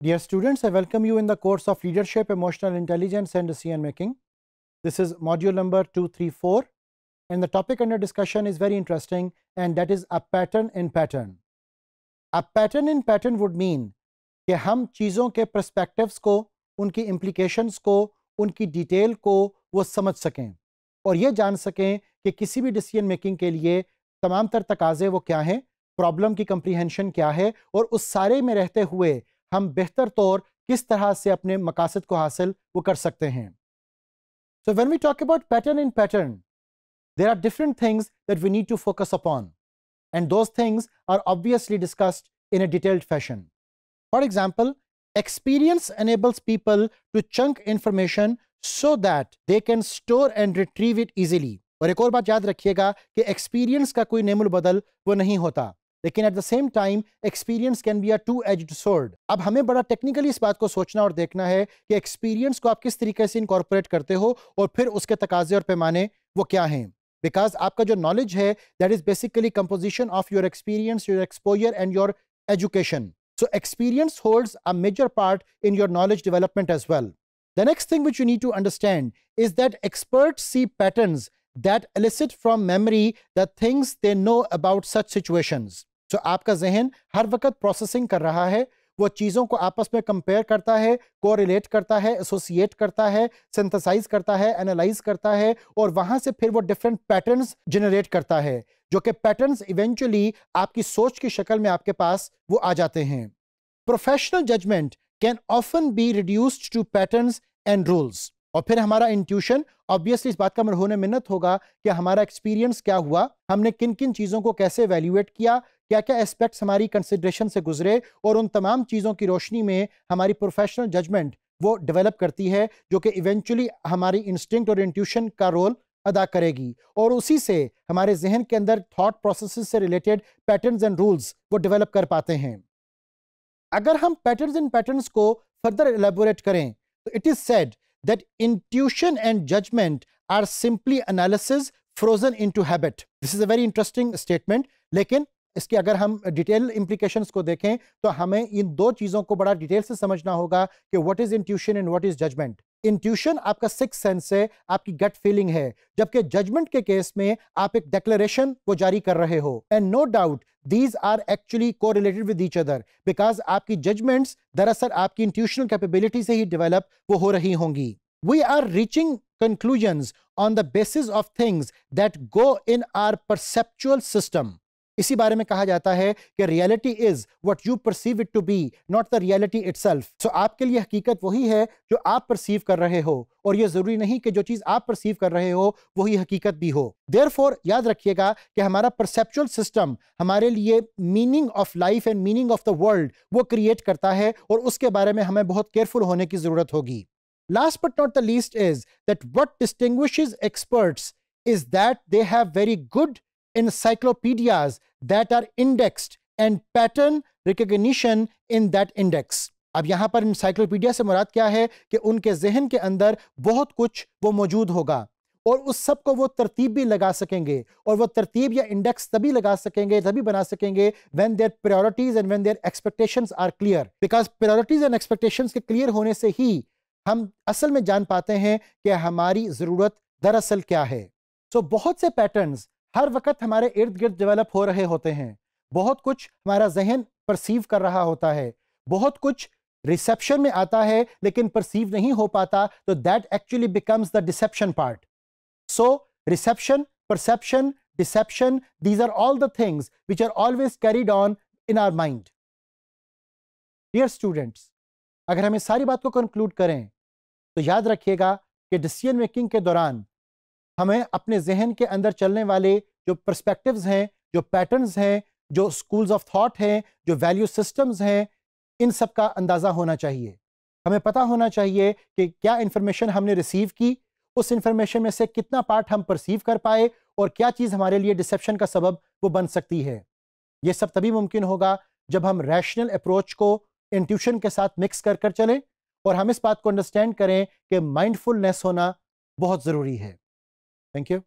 Dear students, I welcome you in the course of Leadership, Emotional Intelligence and Decision Making. This is module number 234 and the topic under discussion is very interesting and that is a pattern in pattern. A pattern in pattern would mean कि हम चीज़ों के perspectives को उनकी implications को उनकी detail को वो समझ सकें और ये जान सकें कि किसी भी डिसीजन मेकिंग के लिए तमाम तर तकाजे वो क्या हैं प्रॉब्लम की कंप्रीहेंशन क्या है और उस सारे में रहते हुए हम बेहतर तौर किस तरह से अपने मकासद को हासिल वो कर सकते हैं so when we talk about pattern in pattern there are different things that we need to focus upon and those things are obviously discussed in a detailed fashion for example experience enables people to chunk information so that they can store and retrieve it easily और एक और बात याद रखिएगा कि experience का कोई नेमुल बदल वो नहीं होता लेकिन at the same time experience can be a two edged sword अब हमें बड़ा टेक्निकली इस बात को सोचना और देखना है कि एक्सपीरियंस को आप किस तरीके से इनकॉर्पोरेट करते हो और फिर उसके तकाजे और पैमाने वो क्या हैं बिकॉज आपका जो नॉलेज है that is basically composition of your experience your exposure and your education so experience holds a major part in your knowledge development as well The next thing which you need to understand is that experts see patterns that elicit from memory the things they know about such situations. So आपका जहन हर वक्त processing कर रहा है वो चीज़ों को आपस में कंपेयर करता है कोरिलेट करता है एसोसिएट करता है सिंथेसाइज करता है एनालाइज करता है और वहाँ से फिर वो डिफरेंट पैटर्न्स जनरेट करता है जो कि पैटर्न्स इवेंचुअली आपकी सोच की शक्ल में आपके पास वो आ जाते हैं professional judgement can often be reduced to pattern and rules और फिर हमारा इंट्यूशन ऑब्वियसली इस बात का मरहोने मिन्नत होगा कि हमारा एक्सपीरियंस क्या हुआ हमने किन किन चीज़ों को कैसे वैल्यूएट किया क्या क्या एस्पेक्ट्स हमारी कंसिड्रेशन से गुजरे और उन तमाम चीज़ों की रोशनी में हमारी प्रोफेशनल जजमेंट वो डेवलप करती है जो कि इवेंचुअली हमारी इंस्टिंक्ट और इंट्यूशन का रोल अदा करेगी और उसी से हमारे जहन के अंदर थॉट प्रोसेस से रिलेटेड पैटर्न्स एंड रूल्स वो डेवलप कर पाते हैं अगर हम पैटर्न्स एंड पैटर्न्स को फर्दर एलेबोरेट करें तो it is said that intuition and judgement are simply analysis frozen into habit this is a very interesting statement लेकिन इसके अगर हम डिटेल इम्प्लीकेशन को देखें तो हमें इन दो चीज़ों को बड़ा डिटेल से समझना होगा कि what is intuition and what is judgement intuition आपका सिक्स सेंस है आपकी गट फीलिंग है जबकि जजमेंट के केस में आप एक डेक्लेरेशन को जारी कर रहे हो and no doubt these are actually correlated with each other because आपकी जजमेंट्स दरअसल आपकी इंट्यूशनल कैपेबिलिटी से ही डेवलप वो हो रही होंगी we are reaching conclusion on the basis of things that go in our perceptual system इसी बारे में कहा जाता है कि reality is what you perceive it to be not the reality it so आपके लिए हकीकत वही है जो आप परसीव कर रहे हो और यह जरूरी नहीं कि जो चीज आप परसीव कर रहे हो वही हकीकत भी हो फोर याद रखिएगा कि हमारा परसेप्चुअल सिस्टम हमारे लिए meaning of life and meaning of the world वो क्रिएट करता है और उसके बारे में हमें बहुत केयरफुल होने की जरूरत होगी last but not the least is that what distinguishes experts is that they have very good encyclopedias that are indexed and pattern recognition in that index. अब यहां पर इंसाइक्लोपीडिया से मुराद क्या है कि उनके जहन के अंदर बहुत कुछ वो मौजूद होगा और उस सब को वो तरतीब भी लगा सकेंगे और वो तरतीब या इंडेक्स तभी लगा सकेंगे तभी बना सकेंगे when their priorities and when their expectations are clear because priorities and expectations के क्लियर होने से ही हम असल में जान पाते हैं कि हमारी ज़रूरत दरअसल क्या है सो so, बहुत से पैटर्न्स हर वक्त हमारे इर्द गिर्द डेवलप हो रहे होते हैं बहुत कुछ हमारा जहन परसीव कर रहा होता है बहुत कुछ रिसेप्शन में आता है लेकिन परसीव नहीं हो पाता तो that actually becomes the deception part so reception perception deception these are all the things which are always carried on in our mind dear students अगर हम इस सारी बात को कंक्लूड करें तो याद रखिएगा कि डिसीजन मेकिंग के दौरान हमें अपने जहन के अंदर चलने वाले जो परस्पेक्टिव्स हैं जो पैटर्न्स हैं जो स्कूल्स ऑफ थॉट हैं जो वैल्यू सिस्टम्स हैं इन सब का अंदाज़ा होना चाहिए हमें पता होना चाहिए कि क्या इन्फॉर्मेशन हमने रिसीव की उस इन्फॉर्मेशन में से कितना पार्ट हम परसीव कर पाए और क्या चीज़ हमारे लिए डिसेप्शन का सबब वो बन सकती है ये सब तभी मुमकिन होगा जब हम रैशनल अप्रोच को इंट्यूशन के साथ मिक्स कर कर चलें और हम इस बात को अंडरस्टैंड करें कि माइंडफुलनेस होना बहुत ज़रूरी है Thank you.